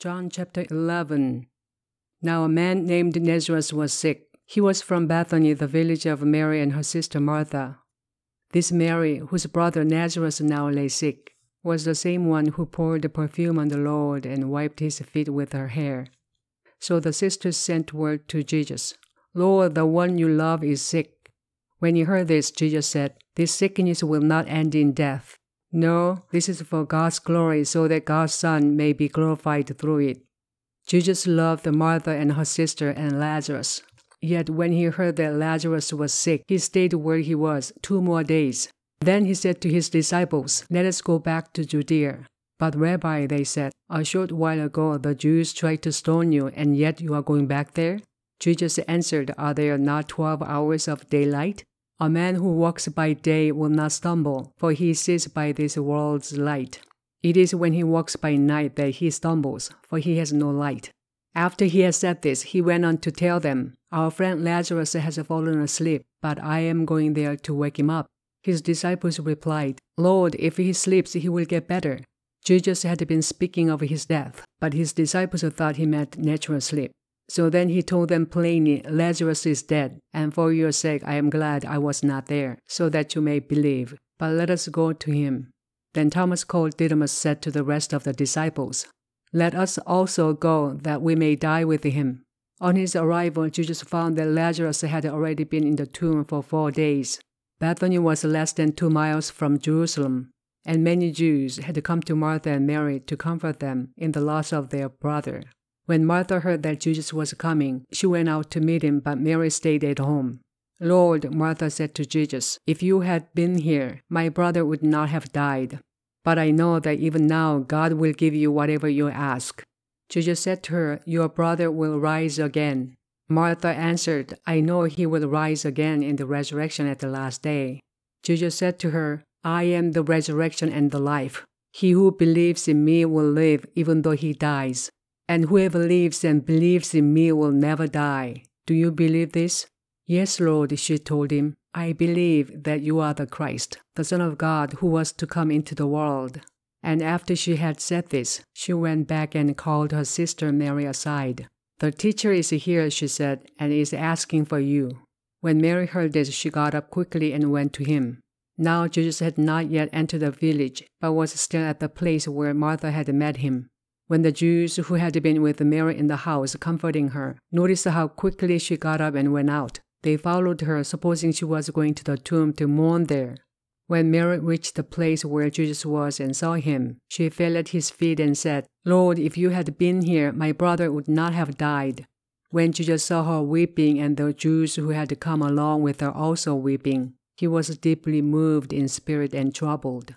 John chapter 11. Now a man named Nazareth was sick. He was from Bethany, the village of Mary and her sister Martha. This Mary, whose brother Nazareth now lay sick, was the same one who poured the perfume on the Lord and wiped his feet with her hair. So the sisters sent word to Jesus Lord, the one you love is sick. When he heard this, Jesus said, This sickness will not end in death no, this is for God's glory, so that God's Son may be glorified through it. Jesus loved Martha and her sister and Lazarus. Yet when he heard that Lazarus was sick, he stayed where he was two more days. Then he said to his disciples, Let us go back to Judea. But, Rabbi, they said, A short while ago the Jews tried to stone you, and yet you are going back there? Jesus answered, Are there not twelve hours of daylight? A man who walks by day will not stumble, for he sees by this world's light. It is when he walks by night that he stumbles, for he has no light. After he had said this, he went on to tell them, Our friend Lazarus has fallen asleep, but I am going there to wake him up. His disciples replied, Lord, if he sleeps, he will get better. Jesus had been speaking of his death, but his disciples thought he meant natural sleep. So then he told them plainly, Lazarus is dead, and for your sake I am glad I was not there, so that you may believe. But let us go to him. Then Thomas called Didymus said to the rest of the disciples, Let us also go, that we may die with him. On his arrival, Jesus found that Lazarus had already been in the tomb for four days. Bethany was less than two miles from Jerusalem, and many Jews had come to Martha and Mary to comfort them in the loss of their brother. When Martha heard that Jesus was coming, she went out to meet him, but Mary stayed at home. Lord, Martha said to Jesus, if you had been here, my brother would not have died. But I know that even now God will give you whatever you ask. Jesus said to her, Your brother will rise again. Martha answered, I know he will rise again in the resurrection at the last day. Jesus said to her, I am the resurrection and the life. He who believes in me will live even though he dies, and whoever lives and believes in me will never die. Do you believe this? Yes, Lord, she told him. I believe that you are the Christ, the Son of God who was to come into the world. And after she had said this, she went back and called her sister Mary aside. The teacher is here, she said, and is asking for you. When Mary heard this, she got up quickly and went to him. Now Jesus had not yet entered the village, but was still at the place where Martha had met him. When the Jews who had been with Mary in the house comforting her noticed how quickly she got up and went out, they followed her, supposing she was going to the tomb to mourn there. When Mary reached the place where Jesus was and saw him, she fell at his feet and said, Lord, if you had been here, my brother would not have died. When Jesus saw her weeping and the Jews who had come along with her also weeping, he was deeply moved in spirit and troubled.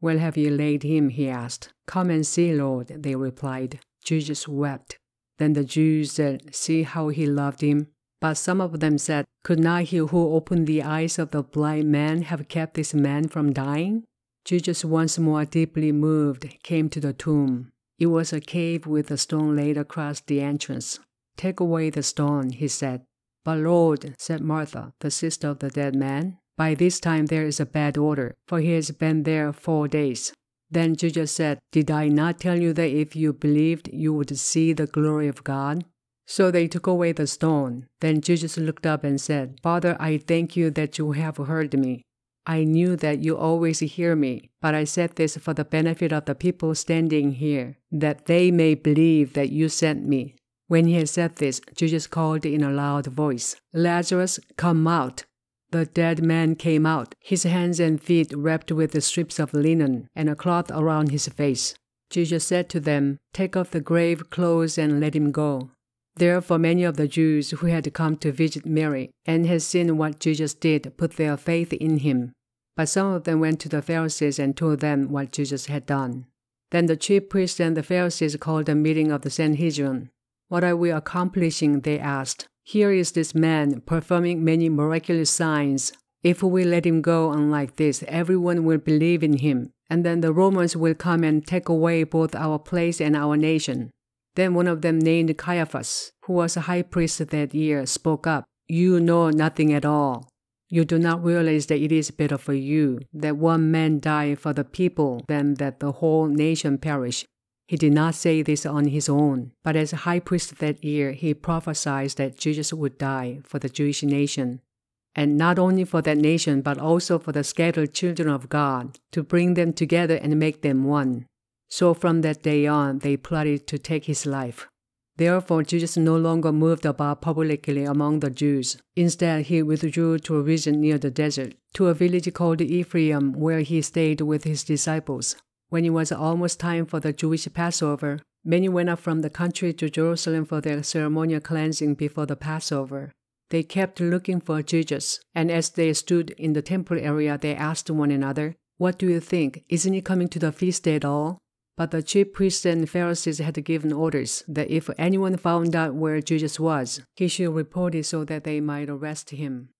Where have you laid him? he asked. Come and see, Lord, they replied. Jesus wept. Then the Jews said, See how he loved him. But some of them said, Could not he who opened the eyes of the blind man have kept this man from dying? Jesus, once more deeply moved, came to the tomb. It was a cave with a stone laid across the entrance. Take away the stone, he said. But Lord, said Martha, the sister of the dead man, by this time there is a bad odor, for he has been there four days. Then Jesus said, Did I not tell you that if you believed, you would see the glory of God? So they took away the stone. Then Jesus looked up and said, Father, I thank you that you have heard me. I knew that you always hear me, but I said this for the benefit of the people standing here, that they may believe that you sent me. When he had said this, Jesus called in a loud voice, Lazarus, come out. The dead man came out, his hands and feet wrapped with strips of linen and a cloth around his face. Jesus said to them, Take off the grave clothes and let him go. Therefore, many of the Jews who had come to visit Mary and had seen what Jesus did put their faith in him. But some of them went to the Pharisees and told them what Jesus had done. Then the chief priests and the Pharisees called a meeting of the Sanhedrin. What are we accomplishing? they asked. Here is this man performing many miraculous signs. If we let him go on like this, everyone will believe in him, and then the Romans will come and take away both our place and our nation. Then one of them named Caiaphas, who was a high priest that year, spoke up, You know nothing at all. You do not realize that it is better for you that one man die for the people than that the whole nation perish. He did not say this on his own, but as high priest that year, he prophesied that Jesus would die for the Jewish nation, and not only for that nation, but also for the scattered children of God, to bring them together and make them one. So from that day on, they plotted to take his life. Therefore, Jesus no longer moved about publicly among the Jews. Instead, he withdrew to a region near the desert, to a village called Ephraim, where he stayed with his disciples. When it was almost time for the Jewish Passover, many went up from the country to Jerusalem for their ceremonial cleansing before the Passover. They kept looking for Jesus, and as they stood in the temple area, they asked one another, What do you think? Isn't he coming to the feast at all? But the chief priests and Pharisees had given orders that if anyone found out where Jesus was, he should report it so that they might arrest him.